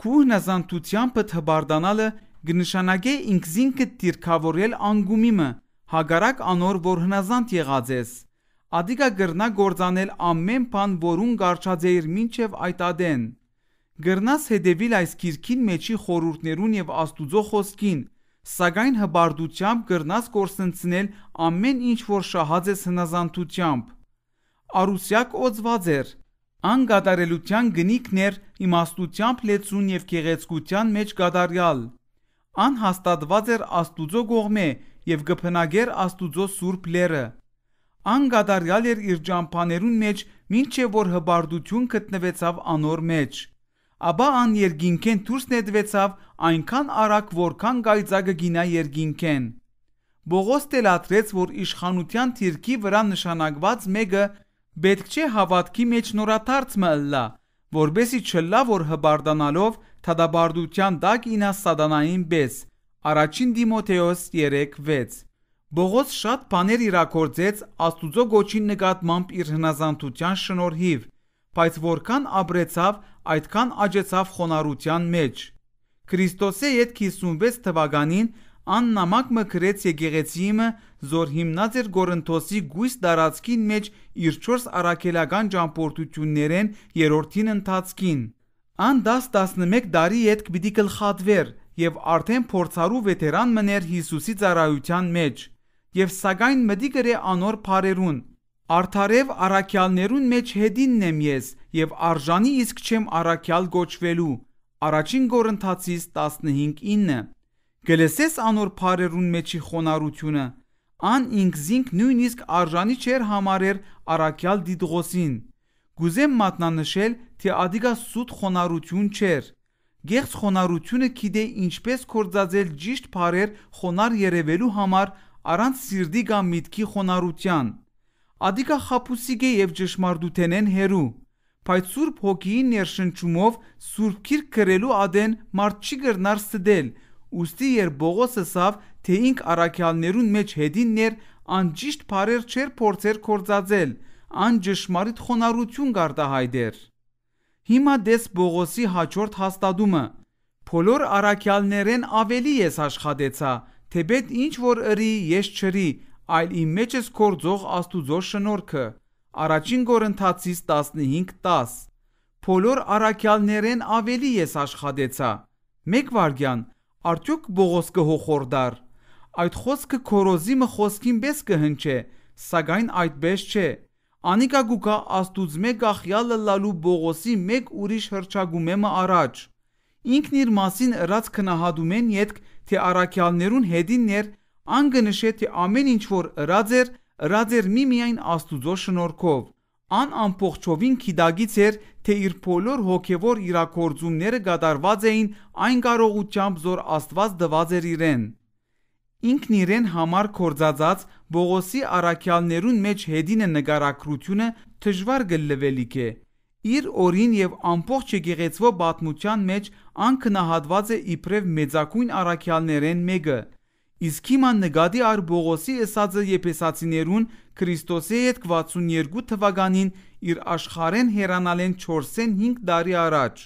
Քու հնազանդությամբ հբարդանալը գնշանագե ինքզինքը դիրքավորել անգումիմը հագարակ անոր որ հնազանդ եղած ես ադիկա գրնա գործանել ամեն բան որուն գարչաձեիր մինչև այդ ադեն գրնաս հետևիլ այս քիրքին մեջի խորուրդներուն եւ աստուծո խոսքին սակայն հբարդությամբ գրնաս կորսնցնել ամեն ինչ որ շահած ես հնազանդությամբ արուսյակ օծված էր Ան գադարելության գնիկներ իմաստությամբ լեցուն եւ գեղեցկության մեջ գադարյալ անհաստատված էր Աստուծո գողմե եւ գփնագեր Աստուծո սուրբ լերը։ Անգադարյալ էր իր ճամփաներուն մեջ, ինչեւ որ հբարդություն գտնվեցավ անոր մեջ։ Աբա ան երգինքեն դուրս ներդվեցավ այնքան արագ, որքան գայծակը գինա երգինքեն։ Բողոս տելատրեց, որ իշխանության թիրքի վրա նշանակված մեկը պետք չէ հավատքի մեջ նորաթարցը ըլլա, որբեսի չլա որ հբարդանալով թադաբարդության տակ ինա սադանային բես։ Առաջին Դիմոթեոս 3:6 Բողոս շատ բաներ իրակորձեց Աստուծո գոչին նկատմամբ իր հնազանդության շնորհիվ, բայց որքան ապրեցավ, այդքան աճեցավ խոնարհության մեջ։ Քրիստոսի հետ 56 թվականին Աննա մակմը գրեց եկեղեցիմը, զոր հիմնած էր Գորընթոսի գույս դարածքին մեջ իր 4 առաքելական ճամփորդություններեն երրորդին ընթացքին։ Ան 10-11 տարի հետ պիտի գլխատվեր եւ արդեն փորձարու վետերան մներ Հիսուսի ծառայության մեջ եւ սակայն մտի գրե անոր բարերուն Արթարև առաքյալներուն մեջ հետինն եմ ես եւ արժանի իսկ չեմ առաքյալ գոչվելու։ Առաջին Գորընթացից 15:9 Կլսես անոր բարերուն մեջի խոնարհությունը, ան ինքզինք նույնիսկ արժանի չեր համարեր Արաքյալ Դիդղոսին։ Գուզեմ մատնանշել, թե Ադիգա սուտ խոնարհություն չէր։ Գեղց խոնարհությունը գիտե ինչպես կործածել ճիշտ բարեր խոնար երևելու համար առանց սիրդի կամ միտքի խոնարհության։ Ադիկա խապուսիգե եւ ճշմարտութենեն հերու։ Բայց Սուրբ Հոգիի ներշնչումով Սուրբ Գիրք գրելու ադեն մարդ չի գրնար ստդել, Ոստի երբ Բողոսը սավ, թե ինք առաքյալներուն մեջ հետիններ, անճիշտ բարեր չեր փորձեր կործածել, անճշմարիտ խոնարհություն գարտահայտեր։ Հիմա դես Բողոսի հաջորդ հաստատումը Բոլոր առաքյալներեն ավելի ես աշխատեցա, թեպետ ինչ որ ըրի ես չրի, այլ իմ մեջ ես կործող Աստուծո շնորհքը։ Առաջին Կորինթացիս 15:10 Բոլոր առաքյալներեն ավելի ես աշխատեցա։ Մեկ վարդյան Արդյոք Բողոսը հոխորդար այդ խոսքը քորոզիմը խոսքին բես կհնչե, սակայն այդպես չէ։ Անիկա գուկա աստուց մեկ ախյալը լալու Բողոսի մեկ ուրիշ հրճագումեմը առաջ։ Ինքն իր մասին ըրած քնահադում են յետք թե առաքյալներուն հետիններ անգնշե թե ամեն ինչ որ ըրած էր ըրած էր միմիայն աստուծո շնորհքով։ Ան ամբողջովին քիդագից էր, թե իր բոլոր հոգևոր իրակորձումները կատարված էին այն կարողությամբ, որ Աստված տված էր իրեն։ Ինքն իրեն համար կործածած Բողոսի առաքյալներուն մեջ հետին է նկարագրությունը դժվար գլվելիք է։ Իր օրին եւ ամբողջ եկեղեցվո պատմության մեջ անքնահատված է իբրև մեծակույն առաքյալներեն մեկը, Իսկ հիմա նկատի առ Պողոսի ասածը Եփեսացիներուն Քրիստոսի հետ 62 թվականին իր աշխարհեն հեռանալ են 4-ն 5 տարի առաջ։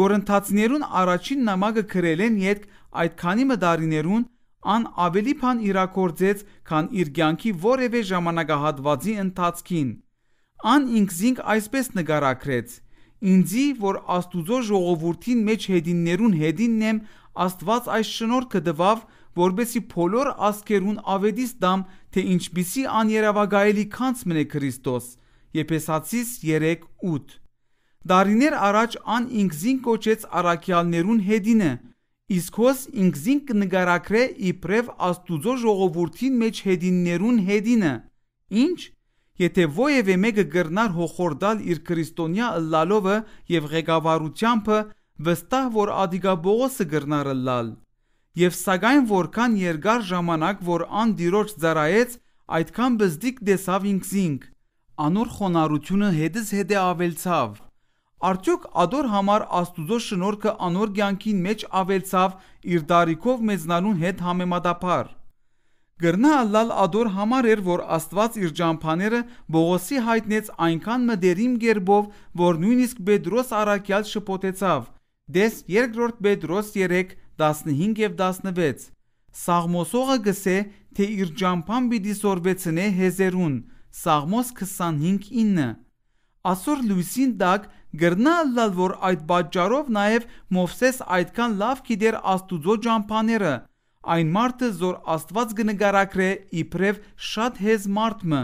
Գորընթացիներուն առաջին նամակը գրել են իդ այդքանի մդարիներուն ան ավելի փան իրակորձեց, քան իր ցանկի որևէ ժամանակահատվածի ընթացքին։ Ան ինքզինք այսպես նկարագրեց. Ինձի, որ Աստուծո ժողովրդին մեջ հետիններուն հետինն եմ, Աստված այս շնորհքը տվավ, որբեսի բոլոր ասկերուն ավետիս դամ, թե ինչպիսի աներևակայելի քանց մնե Քրիստոս։ Եփեսացիս 3:8 Դարիներ առաջ ան ինքզին կոչեց առաքյալներուն հետինը, իսկ հոս ինքզին կնկարակրե իբրև աստուծո ժողովրդին մեջ հետիններուն հետինը։ Ինչ Եթե ովևէ մեկը գրնար հոխորդալ իր քրիստոնյա ըլլալովը եւ ղեկավարությամբ վստահ որ ադիգա Բողոսը գրնարը լալ Եվ սակայն որքան երկար ժամանակ որ ան դիրոջ ծարայեց, այդքան բզդիկ դեսավ ինքզինք։ Անոր խոնարհությունը հետս հետե ավելցավ։ Արդյոք Ադոր համար Աստուծո շնորհքը անոր ցանկին մեջ ավելցավ իր դարիքով մեզնանուն հետ համեմատապար։ Գրնա Ալլալ Ադոր համար էր, որ Աստված իր ճամփաները Բողոսի հայտնեց այնքան մդերիմ ģերբով, որ նույնիսկ Պետրոս Արաքյալ շփոթեցավ։ Դես 2-րդ Պետրոս 3 15 եւ 16 Սաղմոսողը գսե թե իր ջամփան պիտի սորբեցնե հեզերուն Սաղմոս 25:9 Ասոր լույսին դակ գրնա լալ որ այդ պատճառով նաև Մովսես այդքան լավ գիտեր Աստուծո ջամփաները այն մարդը զոր Աստված կնկարակրե իբրև շատ հեզ մարդը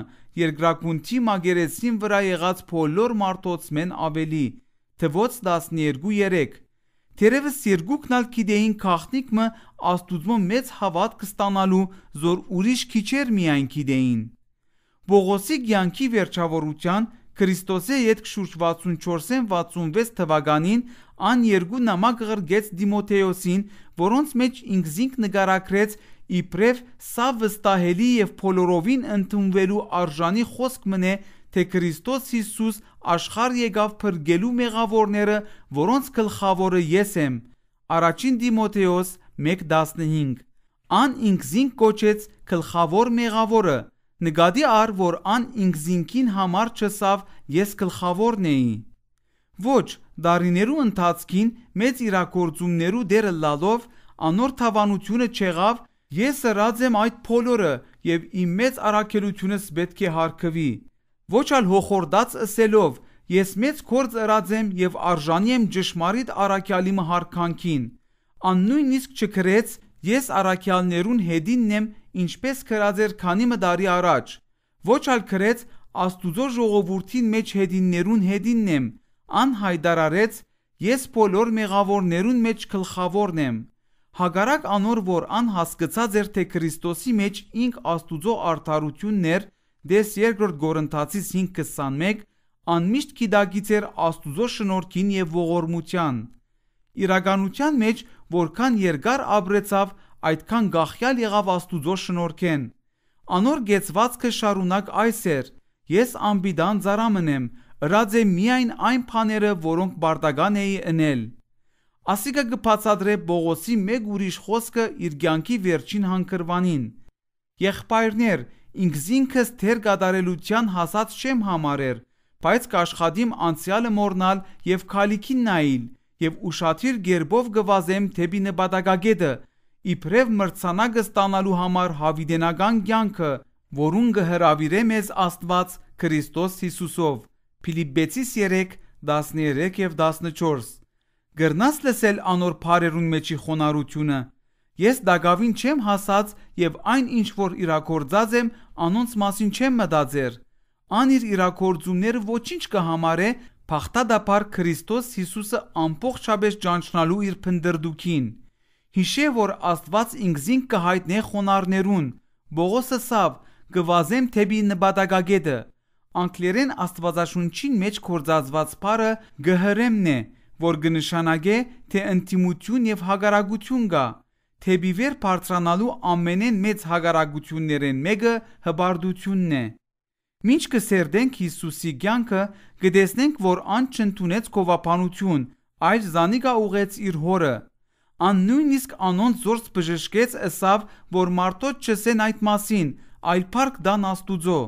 երկրակունքի մագերեցին վրա եղած բոլոր մարդոցմեն ավելի թվոց 12:3 Թերևս երկուքն ալ գիտեին քաղտնիկը Աստուծո մեծ հավատք ստանալու զոր ուրիշ քիչեր միայն գիտեին։ Պողոսի ցանկի վերջավորության Քրիստոսի հետ շուրջ 64-ին 66 թվականին ան երկու նամակ գրեց Դիմոթեոսին, որոնց մեջ ինքզինք նկարագրեց իբրև սա վստահելի եւ փոլորովին ընդունվելու արժանի խոսք մնե թե Քրիստոս Հիսուս աշխարհ եկավ փրկելու մեղավորները, որոնց գլխավորը ես եմ։ Առաջին Դիմոթեոս 1:15։ Ան ինքզին կոչեց գլխավոր մեղավորը։ Նկատի առ, որ ան ինքզինքին համար չսավ ես գլխավորն էի։ Ոչ, դարիներու ընթացքին մեծ իրակորձումներու դերը լալով անոր թավանությունը չեղավ Ես հրած եմ այդ փոլորը եւ իմ մեծ առաքելությունս պետք է հարկվի ոչ այլ հոխորդած ասելով. Ես մեծ կորց ըրած եմ եւ արժանի եմ ճշմարիտ առաքյալի մհարքանքին։ Ան նույնիսկ չկրեց ես առաքյալներուն հետինն եմ ինչպես կրած էր քանի մդարի առաջ։ Ոչ այլ կրեց Աստուծո ժողովրդին մեջ հետիններուն հետինն եմ։ Ան հայտարարեց ես բոլոր մեղավորներուն մեջ գլխավորն եմ։ Հագարակ անոր որ ան հասկացած էր թե Քրիստոսի մեջ ինք Աստուծո արդարությունն էր դես երկրորդ Գորընթացից 5:21 անմիշտ գիտակից էր Աստուծո շնորհքին եւ ողորմության։ Իրականության մեջ որքան երկար ապրեցավ, այդքան գախյալ եղավ Աստուծո շնորհքեն։ Անոր գեցվածքը շարունակ այս էր. Ես ամբիդան ծարամն եմ, ըրաձե միայն այն բաները, որոնք բարդագան էի ընել։ Ասիկա գբացադրե Բողոսի մեկ ուրիշ խոսքը իր ցանկի վերջին հանքրվանին։ Եղբայրներ, ինքս թեր կատարելության հասած չեմ համարեր, բայց կաշխատիմ անցյալը մոռնալ եւ քալիքին նայել եւ ուշադիր ģերբով գվազեմ թեպի նպատակագետը, իբրև մրցանակը ստանալու համար հավիդենական կյանքը, որուն կհրավիրե մեզ Աստված Քրիստոս Հիսուսով։ Փիլիպպեցիս 3:13 եւ 14 Գրնաս լսել անոր բարերուն մեջի խոնարհությունը Ես դակավին չեմ հասած եւ այն ինչ որ իրակորձած եմ, անոնց մասին չեմ մտածեր։ Անիր իրակորձումները ոչինչ կհամարե Փախտադապար Քրիստոս Հիսուսը ամբողջապես ճանչնալու իր փնդրդուքին։ Հիշե որ Աստված ինքզին կհայտնե խոնարներուն։ Բողոսը սավ գվազեմ թեբի նպատակագետը։ Անգլերեն Աստվածաշունչին մեջ կորձածված բառը գհրեմն է, որ գնշանագե թե ընտիմություն եւ հագարագություն կա թեպի վեր բարձրանալու ամենեն մեծ հագարագություններեն մեկը հբարդությունն է։ Մինչ կսերդենք Հիսուսի կյանքը, կտեսնենք, որ ան չընդունեց կովապանություն, այլ զանիկա ուղեց իր հորը։ Ան նույնիսկ անոնց զորս բժշկեց ըսավ, որ մարդոց չսեն այդ մասին, այլ փառք դան Աստուծո։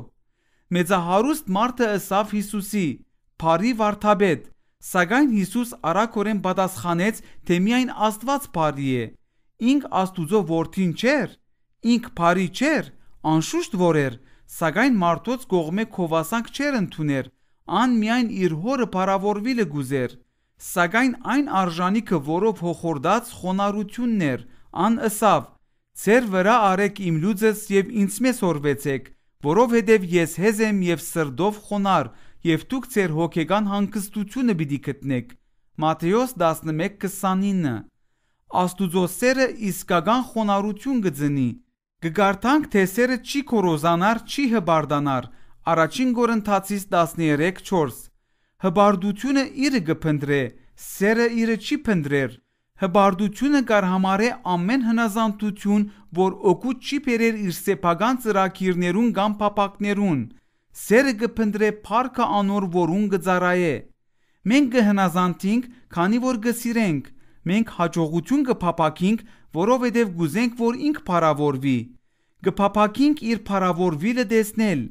Մեծահարուստ մարդը ըսավ Հիսուսի, Փարի վարդապետ, սակայն Հիսուս արագորեն պատասխանեց, թե միայն Աստված բարի է Ինք Աստուծո որդին չէր, ինք բարի չէր, անշուշտ որ էր, սակայն մարդոց կողմե քովասանք չէր ընդուներ, ան միայն իր հորը բարավորվիլը գուզեր։ Սակայն այն արժանիքը, որով հոխորդած խոնարհությունն էր, ան ըսավ. Ձեր վրա արեք իմ լուծես եւ ինձ մեզ օրվեցեք, որովհետև ես հեզ եմ եւ սրդով խոնար, եւ դուք ձեր հոգեկան հանգստությունը պիտի գտնեք։ Մատթեոս 11:29 Աստուծո սերը իսկական խոնարհություն կծնի։ Գգարտանք թե սերը չի կորոզանար, չի հբարդանար։ Առաջին Կորինթացիս 13:4 Հբարդությունը իրը կփնտրե, սերը իրը չի փնտրեր։ Հբարդությունը կար համարե ամեն հնազանդություն, որ օգու չի բերեր իր սեփական ծրակիրներուն կամ փապակներուն։ Սերը կփնտրե փառքը անոր, որուն գծարայե։ Մենք կհնազանդինք, քանի որ գսիրենք, մենք հաջողություն կփափագինք, որովհետև գուզենք, որ ինք փառավորվի։ Կփափագինք իր փառավորվիլը տեսնել։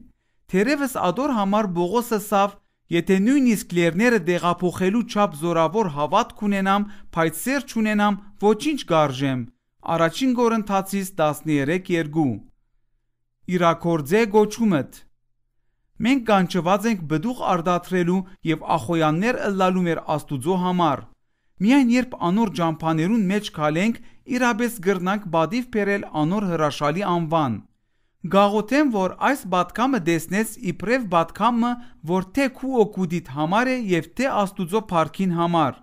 Թերևս Ադոր համար Բողոսը սավ, եթե նույնիսկ լերները դեղափոխելու չափ զորավոր հավատք ունենամ, բայց սեր չունենամ, ոչինչ կարժեմ։ Առաջին Կորինթացիս 13:2 Իրակորձե գոչումդ Մենք կանչված ենք բդուղ արդատրելու եւ ախոյաններ ըլլալու մեր Աստուծո համար։ Միայն երբ անոր ճամփաներուն մեջ քալենք, իրապես գրնանք բադիվ բերել անոր հրաշալի անվան։ Գաղոթեմ, որ այս բադկամը դեսնես իբրև բադկամը, որ թե քու օկուդիտ համար է եւ թե Աստուծո Փարքին համար։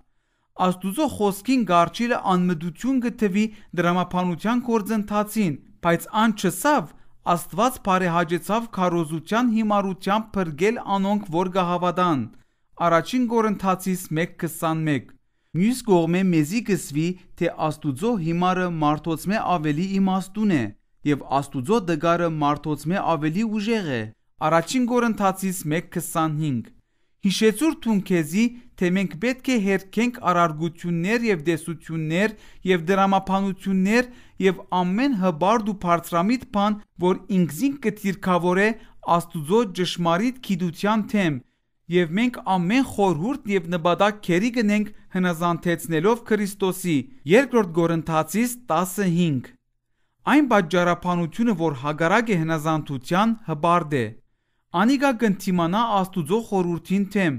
Աստուծո խոսքին գարչիլը անմդություն գտվի դրամապանության կորձընթացին, բայց ան չսավ Աստված բարեհաճեցավ քարոզության հիմարությամբ բրգել անոնք, որ գահավադան։ Առաջին Կորինթացիս 1:21 Մյուս կողմէ մեզի կսվի, թե Աստուծո հիմարը մարդոցմե ավելի իմաստուն է եւ Աստուծո դգարը մարդոցմե ավելի ուժեղ է։ Առաջին Կորինթացիս 1:25 Հիշեցուր տուն քեզի, թե մենք պետք է հերքենք արարգություններ եւ դեսություններ եւ դրամապանություններ եւ ամեն հբարդ ու բարձրամիտ բան, որ ինքզին կթիրքավորե Աստուծո ճշմարիտ քիդության թեմ, Եվ մենք ամեն խորհուրդ եւ նպատակ քերի գնենք հնազանդեցնելով Քրիստոսի։ Երկրորդ Գորընթացից 15։ Այն պատճառաբանությունը, որ հագարակ է հնազանդության, հբարդ է։ Անիկա կընտիմանա Աստուծո խորհրդին թեմ։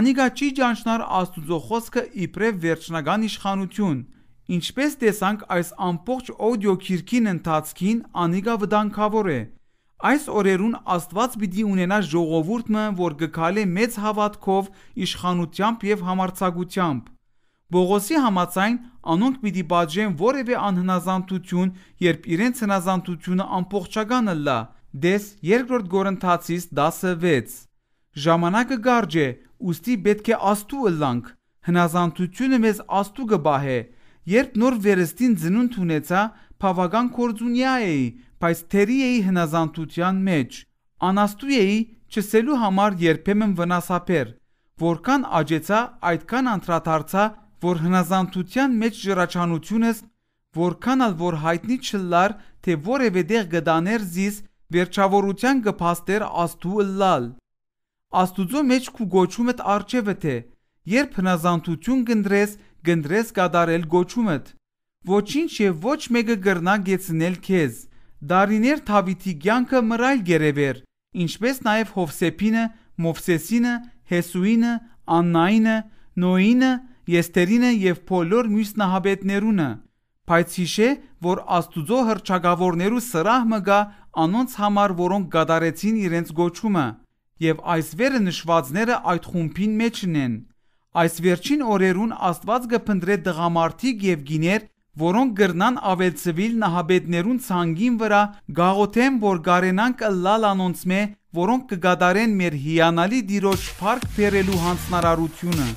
Անիկա չի ճանչնար Աստուծո խոսքը իբրև վերջնական իշխանություն։ Ինչպես տեսանք այս ամբողջ օդիո քիրքին ընթացքին անիկա վտանգավոր է։ Այս օրերուն Աստված պիտի ունենա ժողովուրդը, որ կքալե մեծ հավատքով, իշխանությամբ և համարձակությամբ։ Պողոսի համաձայն, անոնք պիտի պատժեն որևէ անհնազանդություն, երբ իրենց հնազանդությունը ամբողջական ըլլա (տե՛ս Բ Կորնթացիս 16): Ժամանակը կարճ է, ուստի պետք է Աստծու ըլլանք։ Հնազանդությունը մեզ Աստծու կբահե։ Երբ նոր վերստին ծնունդ ունեցա, բավական գործունյա էի բայց թերի էի հնազանդության մեջ։ Անաստու էի չսելու համար երբեմն վնասապեր, որքան աճեցա, այդքան անդրադարձա, որ հնազանդության մեջ ժրաչանությունս, որքան ալ որ հայտնի չլար, թե որևէ դեղ գդաներ զիս վերջավորության գփաստեր աստու լալ։ Աստուծո մեջ քու գոչումդ արջևը թե երբ հնազանդություն գնդրես, գնդրես կատարել գոչումդ։ Ոչինչ եւ ոչ մեկը գրնա գեցնել քեզ։ Դարիներ Թավիթի ցանկը մռայլ գերևեր, ինչպես նաև Հովսեփինը, Մովսեսինը, Հեսուինը, Աննայինը, Նոյինը, Եսթերինը եւ բոլոր մյուս նահաբետներունը։ Բայց հիշե, որ Աստուծո հրճագավորներու սրահը գա անոնց համար, որոնք գադարեցին իրենց գոչումը, եւ այս վերը նշվածները այդ խումբին մեջն են։ Այս վերջին օրերուն Աստված կփնտրե դղամարդիկ եւ գիներ որոնք գրնան ավելցվել նահաբետներուն ցանգին վրա գաղոթեն որ գարենանք լալ անոնցմե որոնք կգադարեն մեր հիանալի դիրոջ փառք բերելու հանցնարարությունը